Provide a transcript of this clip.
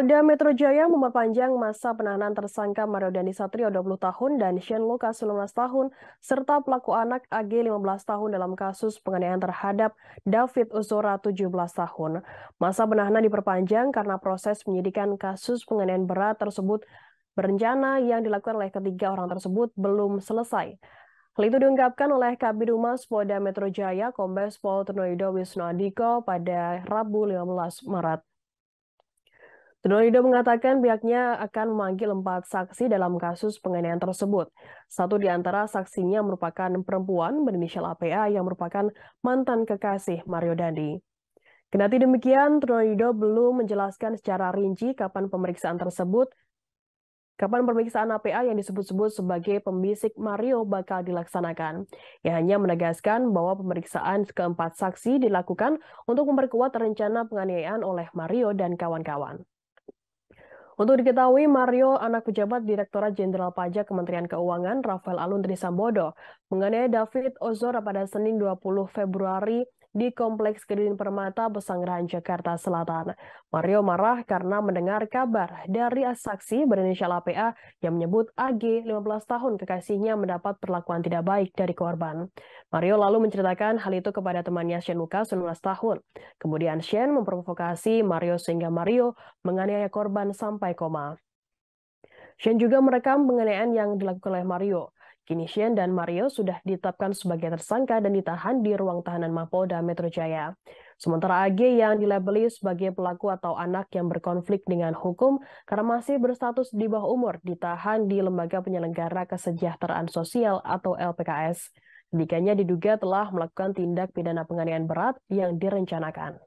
Polda Metro Jaya memperpanjang masa penahanan tersangka Mario Dandi Satrio 20 tahun dan Shane Lucas 19 tahun, serta pelaku anak AG 15 tahun dalam kasus penganiayaan terhadap David Uzora 17 tahun. Masa penahanan diperpanjang karena proses penyidikan kasus penganiayaan berat tersebut berencana yang dilakukan oleh ketiga orang tersebut belum selesai. Hal itu diungkapkan oleh Kabid Humas Polda Metro Jaya, Kombes Pol Ternoido Wisnu Adiko pada Rabu 15 Maret. Dodo mengatakan pihaknya akan memanggil empat saksi dalam kasus penganiayaan tersebut. Satu di antara saksinya merupakan perempuan berinisial APA yang merupakan mantan kekasih Mario Dandi. Kendati demikian, Dodo belum menjelaskan secara rinci kapan pemeriksaan tersebut kapan pemeriksaan APA yang disebut-sebut sebagai pembisik Mario bakal dilaksanakan. Ia hanya menegaskan bahwa pemeriksaan keempat saksi dilakukan untuk memperkuat rencana penganiayaan oleh Mario dan kawan-kawan. Untuk diketahui, Mario, anak pejabat Direktorat Jenderal Pajak Kementerian Keuangan, Rafael Alun Trisambodo, mengenai David Ozora pada Senin 20 Februari di Kompleks Kedirin Permata, Pesanggerahan, Jakarta Selatan. Mario marah karena mendengar kabar dari saksi berinisial APA yang menyebut AG 15 tahun kekasihnya mendapat perlakuan tidak baik dari korban. Mario lalu menceritakan hal itu kepada temannya Shen Muka 19 tahun. Kemudian Shen memprovokasi Mario sehingga Mario menganiaya korban sampai koma. Shen juga merekam penganiayaan yang dilakukan oleh Mario. Kini Shen dan Mario sudah ditetapkan sebagai tersangka dan ditahan di ruang tahanan Mapolda Metro Jaya. Sementara AG yang dilabeli sebagai pelaku atau anak yang berkonflik dengan hukum karena masih berstatus di bawah umur ditahan di Lembaga Penyelenggara Kesejahteraan Sosial atau LPKS. Ketiganya diduga telah melakukan tindak pidana penganiayaan berat yang direncanakan.